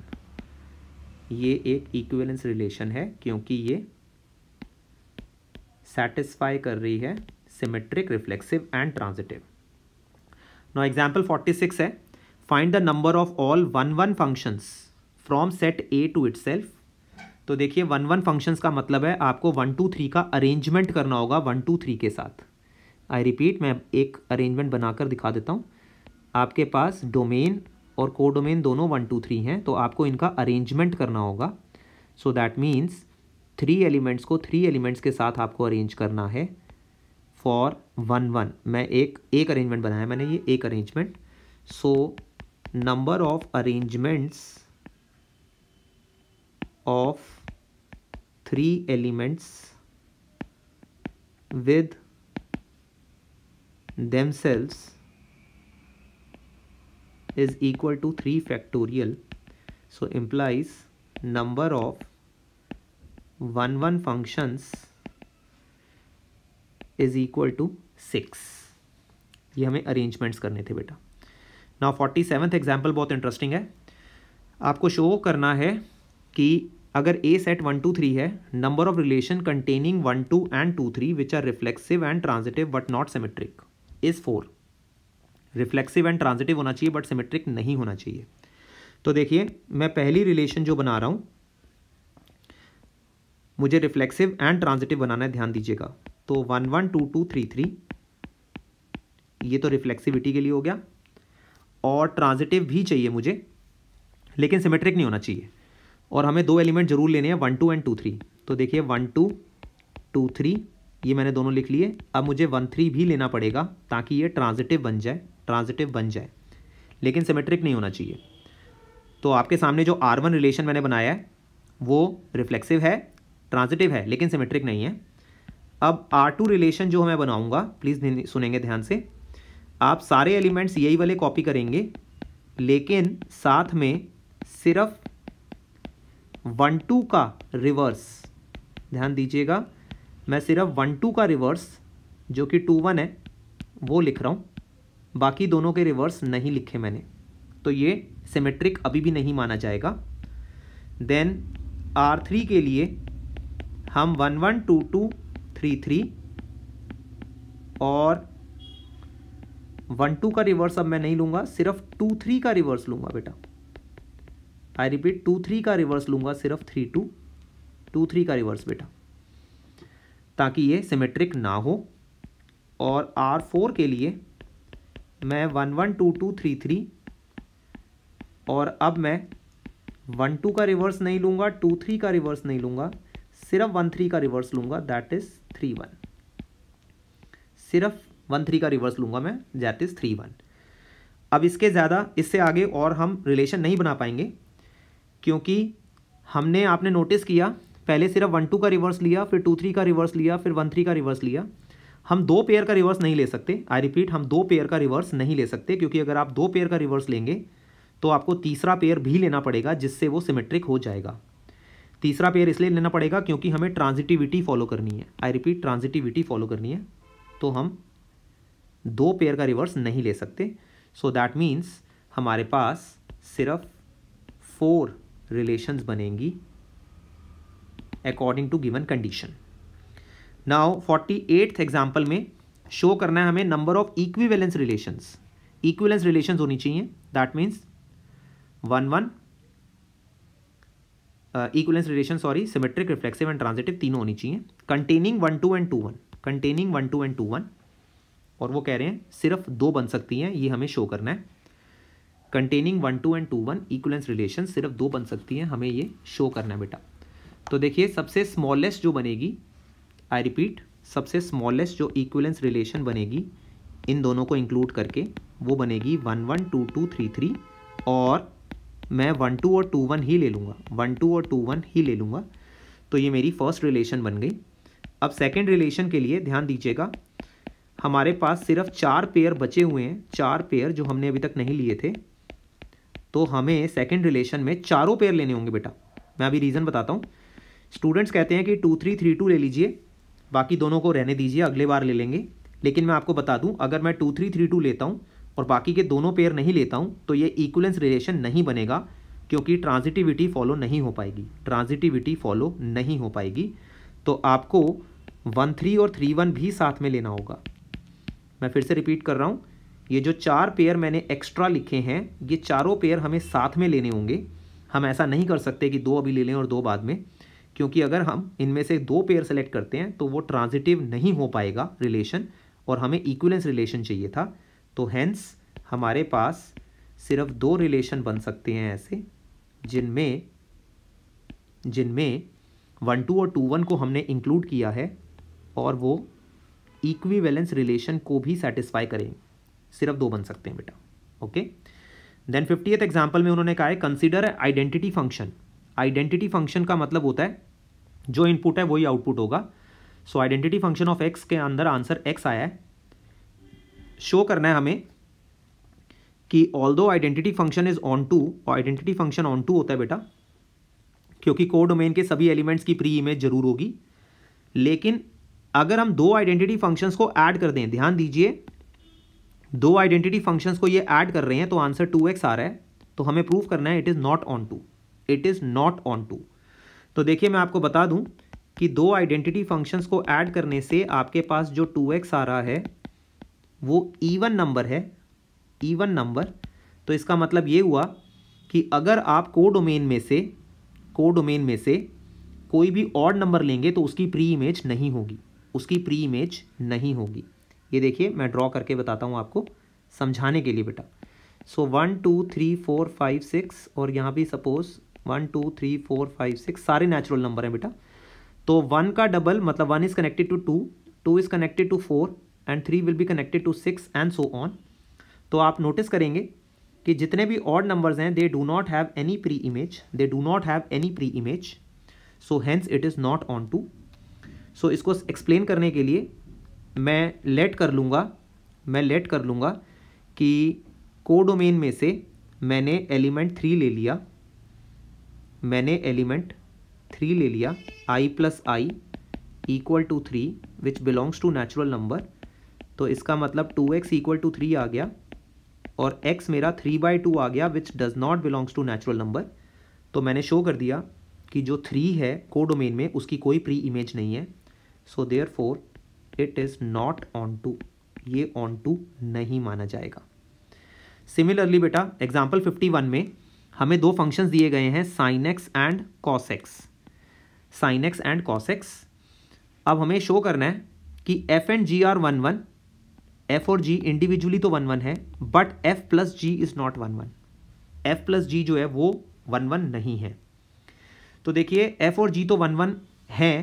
ये एक equivalence relation है क्योंकि ये satisfy कर रही है symmetric reflexive and transitive no example forty six है find the number of all one one functions from set A to itself तो देखिए वन वन फंक्शंस का मतलब है आपको वन टू थ्री का अरेंजमेंट करना होगा वन टू थ्री के साथ आई रिपीट मैं एक अरेंजमेंट बनाकर दिखा देता हूँ आपके पास डोमेन और को डोमेन दोनों वन टू थ्री हैं तो आपको इनका अरेंजमेंट करना होगा so that means three elements को थ्री एलिमेंट्स के साथ आपको अरेंज करना है फॉर वन वन मैं एक एक अरेंजमेंट बनाया मैंने ये एक arrangement so number of arrangements of three elements with themselves is equal to 3 factorial so implies number of 1 1 functions is equal to 6 ये हमें अरेंजमेंट्स करने थे बेटा ना फोर्टी सेवन्थ एग्जाम्पल बहुत इंटरेस्टिंग है आपको शो करना है कि अगर A set one two three है number of relation containing one two and two three which are reflexive and transitive but not symmetric is four reflexive and transitive होना चाहिए बट सिमेट्रिक नहीं होना चाहिए तो देखिए मैं पहली रिलेशन जो बना रहा हूँ मुझे रिफ्लेक्सिव एंड ट्रांजिटिव बनाना है ध्यान दीजिएगा तो one one two two three three ये तो रिफ्लेक्सिविटी के लिए हो गया और ट्रांजिटिव भी चाहिए मुझे लेकिन सिमेट्रिक नहीं होना चाहिए और हमें दो एलिमेंट जरूर लेने हैं one two and two three तो देखिए वन टू टू थ्री ये मैंने दोनों लिख लिए अब मुझे वन थ्री भी लेना पड़ेगा ताकि ये ट्रांजिटिव बन जाए ट्रांजिटिव बन जाए लेकिन सिमेट्रिक नहीं होना चाहिए तो आपके सामने जो आर वन रिलेशन मैंने बनाया है वो रिफ्लेक्सिव है ट्रांजिटिव है लेकिन सिमेट्रिक नहीं है अब आर टू रिलेशन जो मैं बनाऊँगा प्लीज़ सुनेंगे ध्यान से आप सारे एलिमेंट्स यही वाले कॉपी करेंगे लेकिन साथ में सिर्फ वन टू का रिवर्स ध्यान दीजिएगा मैं सिर्फ वन टू का रिवर्स जो कि टू वन है वो लिख रहा हूँ बाकी दोनों के रिवर्स नहीं लिखे मैंने तो ये सिमेट्रिक अभी भी नहीं माना जाएगा देन आर थ्री के लिए हम one one two two three three और वन टू का रिवर्स अब मैं नहीं लूँगा सिर्फ टू थ्री का रिवर्स लूँगा बेटा आई रिपीट टू थ्री का रिवर्स लूंगा सिर्फ थ्री टू टू थ्री का रिवर्स बेटा ताकि ये सिमेट्रिक ना हो और आर फोर के लिए मैं one one two two three three और अब मैं वन टू का रिवर्स नहीं लूंगा टू थ्री का रिवर्स नहीं लूंगा सिर्फ वन थ्री का रिवर्स लूंगा दैट इज़ थ्री वन सिर्फ वन थ्री का रिवर्स लूंगा मैं दैट इज़ थ्री वन अब इसके ज़्यादा इससे आगे और हम रिलेशन नहीं बना पाएंगे क्योंकि हमने आपने नोटिस किया पहले सिर्फ वन टू का रिवर्स लिया फिर टू थ्री का रिवर्स लिया फिर वन थ्री का रिवर्स लिया हम दो पेयर का रिवर्स नहीं ले सकते आई रिपीट हम दो पेयर का रिवर्स नहीं ले सकते क्योंकि अगर आप दो पेयर का रिवर्स लेंगे तो आपको तीसरा पेयर भी लेना पड़ेगा जिससे वो सिमेट्रिक हो जाएगा तीसरा पेयर इसलिए लेना पड़ेगा क्योंकि हमें ट्रांजिटिविटी फॉलो करनी है आई रिपीट ट्रांजिटिविटी फॉलो करनी है तो हम दो पेयर का रिवर्स नहीं ले सकते सो दैट मीन्स हमारे पास सिर्फ फोर रिलेशंस बनेंगी according to given condition now forty eighth example में शो करना है हमें number of equivalence relations equivalence relations होनी चाहिए that means one one equivalence relation sorry symmetric reflexive and transitive तीनों होनी चाहिए containing one two and two one containing one two and two one और वो कह रहे हैं सिर्फ दो बन सकती हैं ये हमें शो करना है containing one two and two one equivalence relation सिर्फ दो बन सकती हैं हमें ये शो करना है बेटा तो देखिए सबसे स्मॉलेस्ट जो बनेगी आई रिपीट सबसे स्मॉलेस्ट जो इक्वलेंस रिलेशन बनेगी इन दोनों को इंक्लूड करके वो बनेगी one one two two three three और मैं वन टू और टू वन ही ले लूँगा वन टू और टू वन ही ले लूँगा तो ये मेरी फर्स्ट रिलेशन बन गई अब सेकेंड रिलेशन के लिए ध्यान दीजिएगा हमारे पास सिर्फ चार पेयर बचे हुए हैं चार पेयर जो हमने अभी तक नहीं लिए थे तो हमें सेकेंड रिलेशन में चारों पेयर लेने होंगे बेटा मैं अभी रीज़न बताता हूँ स्टूडेंट्स कहते हैं कि टू थ्री थ्री टू ले लीजिए बाकी दोनों को रहने दीजिए अगले बार ले लेंगे लेकिन मैं आपको बता दूं अगर मैं टू थ्री थ्री टू लेता हूं और बाकी के दोनों पेयर नहीं लेता हूं तो ये इक्वलेंस रिलेशन नहीं बनेगा क्योंकि ट्रांजिटिविटी फॉलो नहीं हो पाएगी ट्रांजिटिविटी फॉलो नहीं हो पाएगी तो आपको वन थ्री और थ्री वन भी साथ में लेना होगा मैं फिर से रिपीट कर रहा हूँ ये जो चार पेयर मैंने एक्स्ट्रा लिखे हैं ये चारों पेयर हमें साथ में लेने होंगे हम ऐसा नहीं कर सकते कि दो अभी ले लें और दो बाद में क्योंकि अगर हम इनमें से दो पेयर सेलेक्ट करते हैं तो वो ट्रांजिटिव नहीं हो पाएगा रिलेशन और हमें इक्वलेंस रिलेशन चाहिए था तो हैंस हमारे पास सिर्फ दो रिलेशन बन सकते हैं ऐसे जिनमें जिनमें वन टू और टू वन को हमने इंक्लूड किया है और वो इक्वी रिलेशन को भी सेटिस्फाई करेंगे सिर्फ दो बन सकते हैं बेटा ओके देन एथ एग्जाम्पल में उन्होंने कहा है consider identity function identity function का मतलब होता है जो इनपुट है वही आउटपुट होगा so identity function of X के अंदर आंसर एक्स आया है शो करना है हमें कि although identity function is onto और आइडेंटिटी फंक्शन ऑन टू होता है बेटा क्योंकि कोड डोमेन के सभी एलिमेंट्स की प्री इमेज जरूर होगी लेकिन अगर हम दो आइडेंटिटी फंक्शंस को ऐड कर दें ध्यान दीजिए दो आइडेंटिटी फंक्शंस को ये ऐड कर रहे हैं तो आंसर टू एक्स आ रहा है तो हमें प्रूव करना है it is not onto it is not onto तो देखिए मैं आपको बता दूं कि दो आइडेंटिटी फंक्शंस को ऐड करने से आपके पास जो टू एक्स आ रहा है वो ईवन नंबर है ईवन नंबर तो इसका मतलब ये हुआ कि अगर आप को डोमेन में से को डोमेन में से कोई भी ऑड नंबर लेंगे तो उसकी प्री इमेज नहीं होगी उसकी प्री इमेज नहीं होगी ये देखिए मैं ड्रॉ करके बताता हूँ आपको समझाने के लिए बेटा so one two three four five six और यहाँ भी suppose one two three four five six सारे नेचुरल नंबर हैं बेटा तो वन का डबल मतलब one is connected to two two is connected to four and three will be connected to six and so on तो आप नोटिस करेंगे कि जितने भी ऑड नंबर्स हैं they do not have any pre image they do not have any pre image so hence it is not onto so इसको explain करने के लिए मैं लेट कर लूँगा मैं लेट कर लूँगा कि कोडोमेन में से मैंने एलिमेंट थ्री ले लिया मैंने एलिमेंट थ्री ले लिया I plus I equal to three which belongs to natural number तो इसका मतलब two x equal to three आ गया और x मेरा थ्री बाई टू आ गया which does not belongs to natural number तो मैंने शो कर दिया कि जो थ्री है कोडोमेन में उसकी कोई प्री इमेज नहीं है so therefore it is not onto ये ऑन टू नहीं माना जाएगा सिमिलरली बेटा एग्जाम्पल 51 में हमें दो फंक्शंस दिए गए हैं sine x and cos x sine x and cos x अब हमें शो करना है कि F and G are one one F और जी इंडिविजुअली तो वन वन है but F plus G is not one one F plus G जो है वो वन वन नहीं है तो देखिए एफ और जी तो वन वन है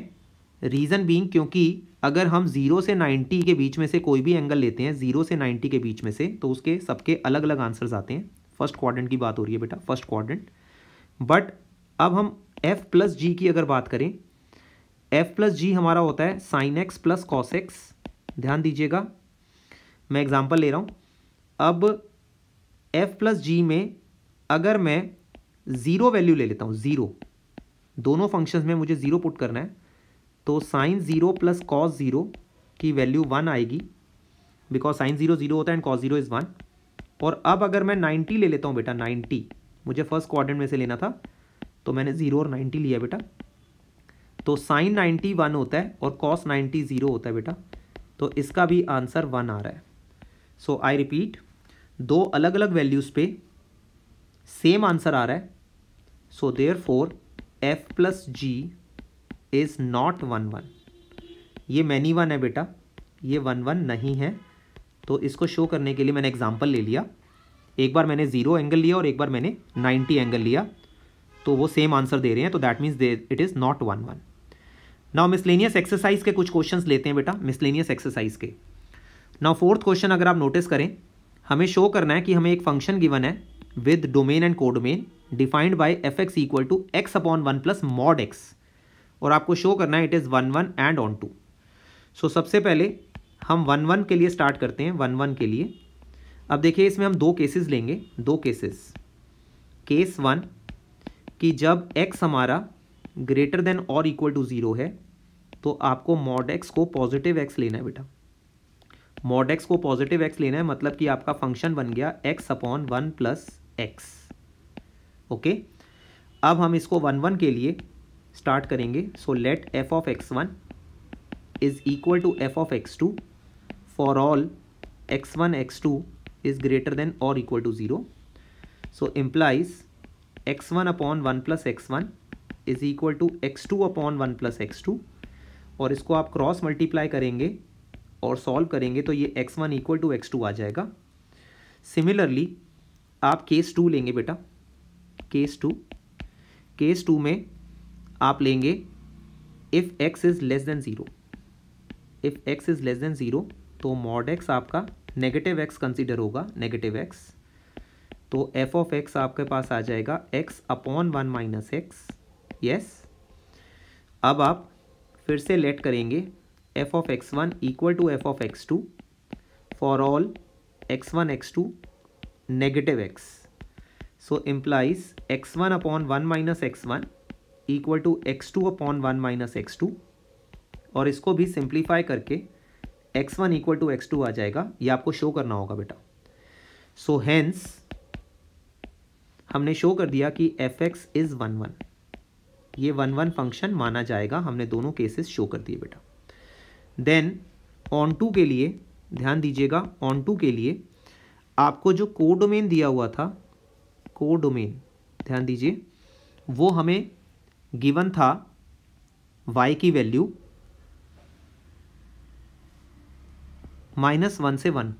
रीज़न बींग क्योंकि अगर हम जीरो से नाइन्टी के बीच में से कोई भी एंगल लेते हैं जीरो से नाइन्टी के बीच में से तो उसके सबके अलग अलग आंसर्स आते हैं फर्स्ट क्वाड्रेंट की बात हो रही है बेटा फर्स्ट क्वाड्रेंट बट अब हम एफ प्लस जी की अगर बात करें एफ प्लस जी हमारा होता है sine x plus cos x ध्यान दीजिएगा मैं एग्जांपल ले रहा हूँ अब एफ प्लस जी में अगर मैं ज़ीरो वैल्यू ले लेता हूँ ज़ीरो दोनों फंक्शंस में मुझे ज़ीरो पुट करना है तो sine zero plus cos zero की वैल्यू वन आएगी बिकॉज साइन ज़ीरो ज़ीरो होता है and cos zero is one और अब अगर मैं नाइन्टी ले लेता हूँ बेटा नाइन्टी मुझे फर्स्ट क्वाड्रेंट में से लेना था तो मैंने ज़ीरो और नाइन्टी लिया बेटा तो साइन नाइन्टी वन होता है और कॉस नाइन्टी ज़ीरो होता है बेटा तो इसका भी आंसर वन आ रहा है सो आई रिपीट दो अलग अलग वैल्यूज़ पे सेम आंसर आ रहा है so therefore F plus G is not one one ये मैनी वन है बेटा ये वन वन नहीं है तो इसको शो करने के लिए मैंने एग्जाम्पल ले लिया एक बार मैंने ज़ीरो एंगल लिया और एक बार मैंने नाइन्टी एंगल लिया तो वो सेम आंसर दे रहे हैं तो that means they it is not one one now miscellaneous exercise के कुछ क्वेश्चंस लेते हैं बेटा मिसलेनियस एक्सरसाइज के नाउ फोर्थ क्वेश्चन अगर आप नोटिस करें हमें शो करना है कि हमें एक फंक्शन गिवन है with domain and codomain defined by F x equal to x upon one plus mod x और आपको शो करना है it is one one and onto so सबसे पहले हम वन वन के लिए स्टार्ट करते हैं वन वन के लिए अब देखिए इसमें हम दो केसेस लेंगे दो केसेस केस वन कि जब एक्स हमारा ग्रेटर देन और इक्वल टू ज़ीरो है तो आपको मॉड एक्स को पॉजिटिव एक्स लेना है बेटा मॉड एक्स को पॉजिटिव एक्स लेना है मतलब कि आपका फंक्शन बन गया x upon one plus x okay अब हम इसको वन वन के लिए स्टार्ट करेंगे so let F of x one is equal to F of x two for all x one x two is greater than और equal to zero so implies x one upon one plus x one is equal to x two upon one plus x two और इसको आप cross multiply करेंगे और solve करेंगे तो ये x one equal to x two आ जाएगा सिमिलरली आप केस टू लेंगे बेटा केस टू केस टू में आप लेंगे if x is less than zero if x is less than zero तो मॉड एक्स आपका नेगेटिव एक्स कंसिडर होगा नेगेटिव एक्स तो एफ ऑफ एक्स आपके पास आ जाएगा x upon one minus x yes अब आप फिर से लेट करेंगे F of x one equal to F of x two for all x one x two negative x so implies x one upon one minus x one equal to x two upon one minus x two और इसको भी simplify करके x one equal to x two आ जाएगा ये आपको show करना होगा बेटा सो so, हैंस हमने शो कर दिया कि F x is one one ये वन वन फंक्शन माना जाएगा हमने दोनों केसेस शो कर दिए बेटा देन ऑन टू के लिए ध्यान दीजिएगा ऑन टू के लिए आपको जो कोडोमेन दिया हुआ था कोडोमेन ध्यान दीजिए वो हमें गिवन था y की वैल्यू माइनस वन से वन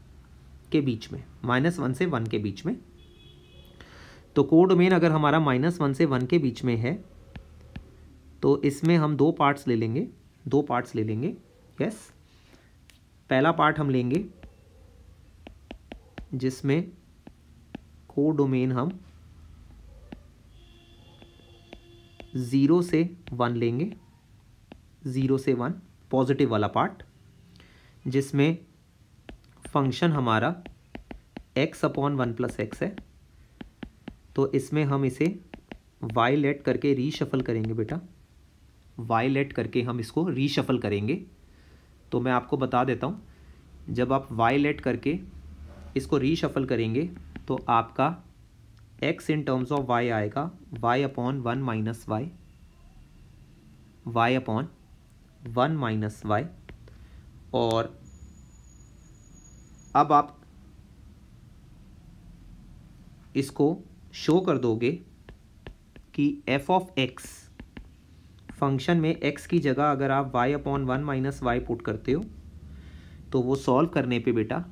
के बीच में माइनस वन से वन के बीच में तो मेन अगर हमारा माइनस वन से वन के बीच में है तो इसमें हम दो पार्ट्स ले लेंगे दो पार्ट्स ले लेंगे यस पहला पार्ट हम लेंगे जिसमें कोडोमेन हम ज़ीरो से वन लेंगे ज़ीरो से वन पॉजिटिव वाला पार्ट जिसमें फंक्शन हमारा x upon one plus x है तो इसमें हम इसे वाई लेट करके रीशफल करेंगे बेटा वाई लेट करके हम इसको रीशफल करेंगे तो मैं आपको बता देता हूँ जब आप वाई लेट करके इसको रीशफल करेंगे तो आपका x in terms of y आएगा y upon one minus y y upon one minus y और अब आप इसको शो कर दोगे कि एफ ऑफ एक्स फंक्शन में एक्स की जगह अगर आप y upon one minus y put करते हो तो वो सॉल्व करने पे बेटा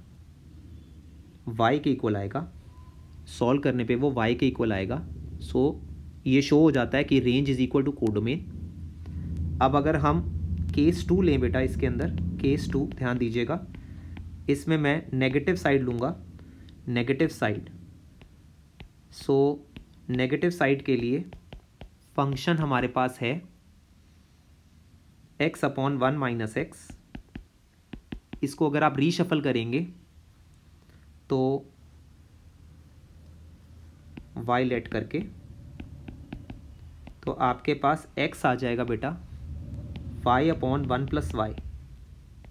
वाई के इक्वल आएगा सॉल्व करने पे वो वाई के इक्वल आएगा सो so, ये शो हो जाता है कि range is equal to codomain अब अगर हम केस टू लें बेटा इसके अंदर केस टू ध्यान दीजिएगा इसमें मैं नेगेटिव साइड लूँगा negative side so negative side के लिए फंक्शन हमारे पास है x upon one minus x इसको अगर आप रीशफल करेंगे तो वाई लेट करके तो आपके पास एक्स आ जाएगा बेटा y upon one plus y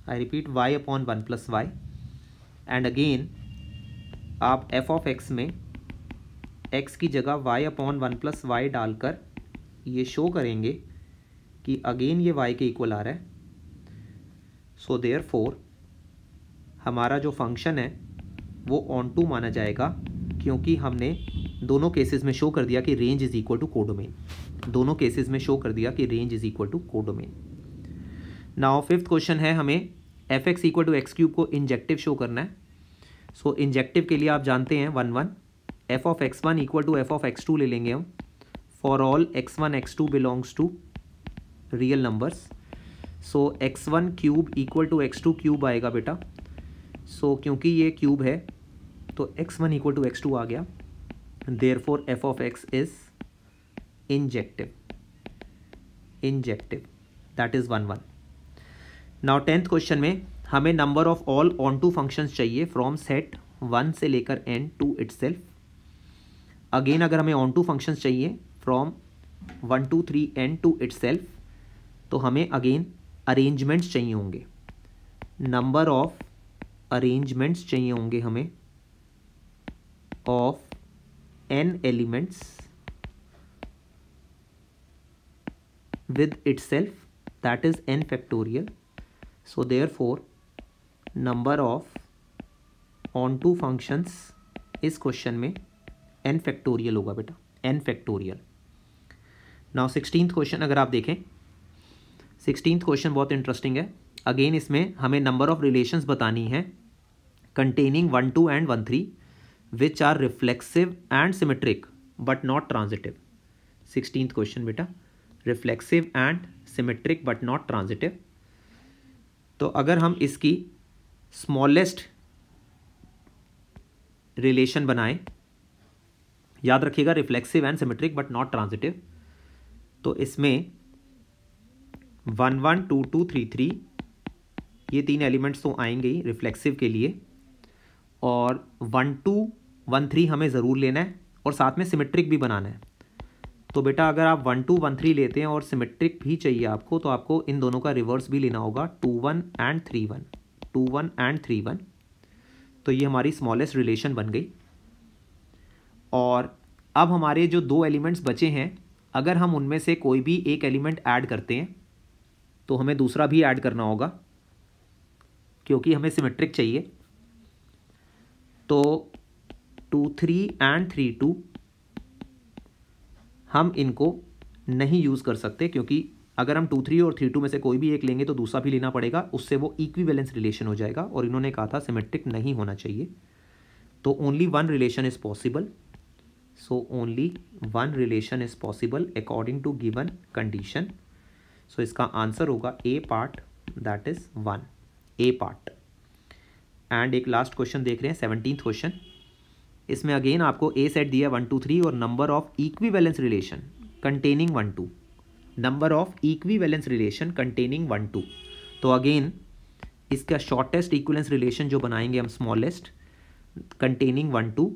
I repeat y upon one plus y and again आप एफ ऑफ एक्स में एक्स की जगह y upon one plus y डालकर ये शो करेंगे कि अगेन ये वाई के इक्वल आ रहा है सो देयर फोर हमारा जो फंक्शन है वो ऑन टू माना जाएगा क्योंकि हमने दोनों केसेस में शो कर दिया कि range is equal to codomain दोनों केसेस में शो कर दिया कि range is equal to codomain now fifth question है हमें F x equal to x cube को इंजेक्टिव शो करना है सो so, इंजेक्टिव के लिए आप जानते हैं one one F of x one equal to F of x two ले लेंगे हम for all x one x two belongs to real numbers so x one cube equal to x two cube आएगा बेटा so so, क्योंकि ये cube है तो x one equal to x two आ गया for F of x is injective injective that is one one now tenth question में हमें number of all onto functions चाहिए फ्रॉम सेट वन से लेकर n to itself again अगर हमें onto functions चाहिए from one two three n to itself तो हमें अगेन अरेंजमेंट्स चाहिए होंगे नंबर ऑफ अरेंजमेंट्स चाहिए होंगे हमें of n elements with n self that is n factorial so factorial for number of onto functions इस question में n factorial होगा बेटा n factorial now sixteen question अगर आप देखें सिक्सटीन क्वेश्चन बहुत इंटरेस्टिंग है अगेन इसमें हमें नंबर ऑफ रिलेशंस बतानी है containing one two and one three which are reflexive and symmetric but not transitive sixteen question बेटा reflexive and symmetric but not transitive तो अगर हम इसकी स्मॉलेस्ट रिलेशन बनाएं याद रखिएगा reflexive and symmetric but not transitive तो इसमें one one two two three three ये तीन एलिमेंट्स तो आएंगे ही रिफ्लेक्सिव के लिए और वन टू वन थ्री हमें ज़रूर लेना है और साथ में सिमेट्रिक भी बनाना है तो बेटा अगर आप वन टू वन थ्री लेते हैं और सिमेट्रिक भी चाहिए आपको तो आपको इन दोनों का रिवर्स भी लेना होगा two one and three one two one and three one तो ये हमारी स्मॉलेस्ट रिलेशन बन गई और अब हमारे जो दो एलिमेंट्स बचे हैं अगर हम उनमें से कोई भी एक एलिमेंट ऐड करते हैं तो हमें दूसरा भी ऐड करना होगा क्योंकि हमें सिमेट्रिक चाहिए तो two three and three two हम इनको नहीं यूज़ कर सकते क्योंकि अगर हम टू थ्री और थ्री टू में से कोई भी एक लेंगे तो दूसरा भी लेना पड़ेगा उससे वो बैलेंस रिलेशन हो जाएगा और इन्होंने कहा था सिमेट्रिक नहीं होना चाहिए तो only one relation is possible so only one relation is possible according to given condition so इसका आंसर होगा A part that is one A part and एक लास्ट क्वेश्चन देख रहे हैं सेवनटीन क्वेश्चन इसमें अगेन आपको ए सेट दिया one two three और number of equivalence relation containing one two number of equivalence relation containing one two तो again इसका शॉर्टेस्ट इक्वलेंस रिलेशन जो बनाएंगे हम smallest containing one two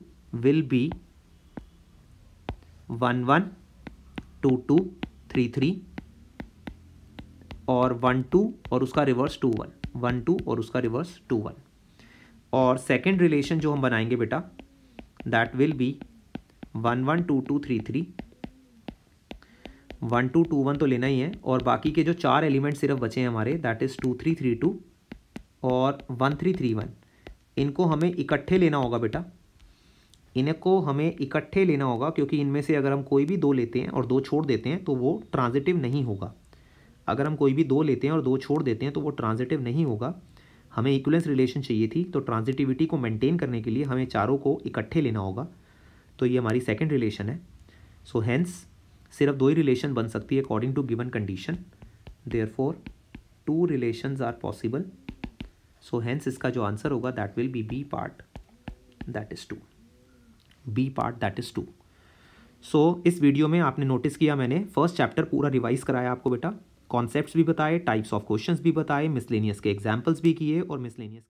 will be one one two two three three और one two और उसका reverse two one one two और उसका रिवर्स टू वन और सेकेंड रिलेशन जो हम बनाएंगे बेटा that will be one one two two three three one two two one तो लेना ही है और बाकी के जो चार एलिमेंट सिर्फ बचे हैं हमारे that is two three three two और वन थ्री थ्री वन इनको हमें इकट्ठे लेना होगा बेटा इनको हमें इकट्ठे लेना होगा क्योंकि इनमें से अगर हम कोई भी दो लेते हैं और दो छोड़ देते हैं तो वो ट्रांजिटिव नहीं होगा अगर हम कोई भी दो लेते हैं और दो छोड़ देते हैं तो वो ट्रांजिटिव नहीं होगा हमें इक्वलेंस रिलेशन चाहिए थी तो ट्रांजिटिविटी को मेंटेन करने के लिए हमें चारों को इकट्ठे लेना होगा तो ये हमारी सेकेंड रिलेशन है सो so, हैंस सिर्फ दो ही रिलेशन बन सकती है according to given condition therefore two relation are possible so hence इसका जो आंसर होगा that will be B part that is two B part that is two so इस वीडियो में आपने नोटिस किया मैंने फर्स्ट चैप्टर पूरा revise कराया आपको बेटा कॉन्सेप्ट्स भी बताए टाइप्स ऑफ क्वेश्चंस भी बताए मिसलेनियस के एग्जांपल्स भी किए और मिसलेनियस